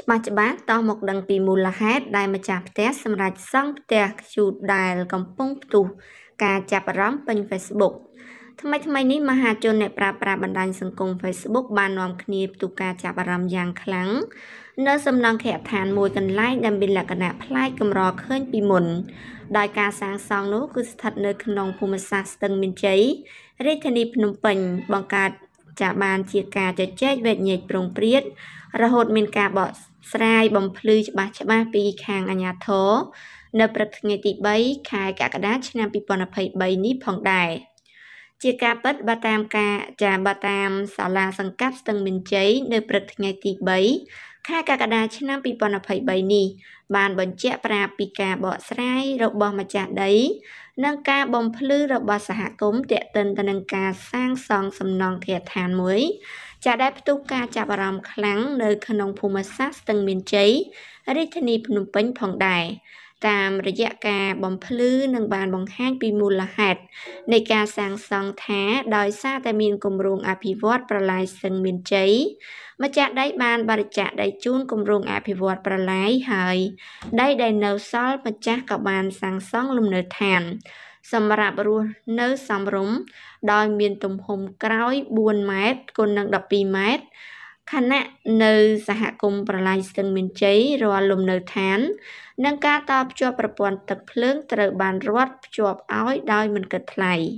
ច្បាស់ច្បាស់តោះមកដឹងពីមូលហេតុដែលម្ចាស់ផ្ទះសម្រាប់សង់ផ្ទះខ្ជូតដែលកំពុងផ្ទុះការចាប់អារម្មណ៍ពេញ Facebook ថ្មីថ្មីនេះមហាជនអ្នកប្រើប្រាស់បណ្ដាញសង្គម Facebook បាននាំគ្នាផ្ទុះការចាប់អារម្មណ៍យ៉ាងខ្លាំងនៅសំណង់ខេដ្ឋានមួយកន្លែងដែលមានលក្ខណៈប្លែកកម្រឃើញពីមុនដោយការសាងសង់នោះគឺស្ថិតនៅក្នុងភូមិសាស្ត្រស្ទឹងមានជ័យរាជធានីភ្នំពេញបង្កើតចាបានជាការជជែកវែកញែកប្រងព្រាតរហូតមានការបកស្រាយបំភ្លឺច្បាស់ច្បាស់ពីខាងអាជ្ញាធរនៅព្រឹកថ្ងៃទី3ខែកក្កដាឆ្នាំ2023នេះផងដែរជាការពិតបើតាមការចាបើតាមសាលាសង្កាត់ស្ទឹងមានជ័យនៅព្រឹកថ្ងៃទី3ខែកក្កដាឆ្នាំ2023នេះ បានបញ្ជាក់ប្រាប់ពីការបកស្រាយរបស់ម្ចាស់ដីនិងការបំភ្លឺរបស់សហគមន៍ទាក់ទិនទៅនឹងការសាងសង់សំណង់ធាឋានមួយចាដែលផ្ទុះការចាប់អារម្មណ៍ខ្លាំងនៅក្នុងភូមិសាស្ត្រស្ទឹងមានជ័យរាជធានីភ្នំពេញផងដែរតាមរយៈការបំភ្លឺនិងបានបង្ហាញពីមូលហេតុនៃការសាងសង់ថាដោយសារតែមានគម្រោងអភិវឌ្ឍប្រឡាយសឹងមានជ័យម្ចាស់ដីបានបរិច្ចាគដីជូនគម្រោងអភិវឌ្ឍប្រឡាយហើយដីដែលនៅសល់ម្ចាស់ក៏បានសាងសង់លំនៅឋាន សម្រាប់រស់នៅសំរុំដោយមានទំហំក្រោយ4ម៉ែត្រគុណនឹង12ម៉ែត្រខណៈនៅសហគមន៍ប្រឡាយស្ទឹងមានជ័យរាល់លំនៅឋាននិងការតភ្ជាប់ប្រព័ន្ធទឹកភ្លើងត្រូវបានរដ្ឋភ្ជាប់ឲ្យដោយមិនគិតថ្លៃ។